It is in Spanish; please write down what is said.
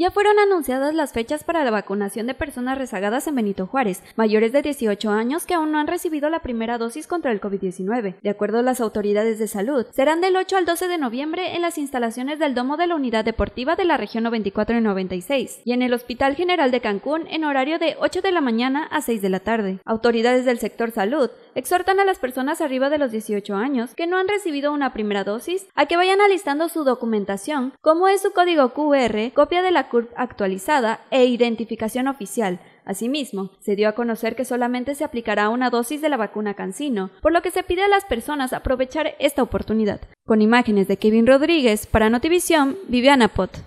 Ya fueron anunciadas las fechas para la vacunación de personas rezagadas en Benito Juárez, mayores de 18 años que aún no han recibido la primera dosis contra el COVID-19. De acuerdo a las autoridades de salud, serán del 8 al 12 de noviembre en las instalaciones del Domo de la Unidad Deportiva de la Región 94 y 96 y en el Hospital General de Cancún en horario de 8 de la mañana a 6 de la tarde. Autoridades del sector salud exhortan a las personas arriba de los 18 años que no han recibido una primera dosis a que vayan alistando su documentación, como es su código QR, copia de la actualizada e identificación oficial. Asimismo, se dio a conocer que solamente se aplicará una dosis de la vacuna Cancino, por lo que se pide a las personas aprovechar esta oportunidad. Con imágenes de Kevin Rodríguez para Notivisión, Viviana Pot.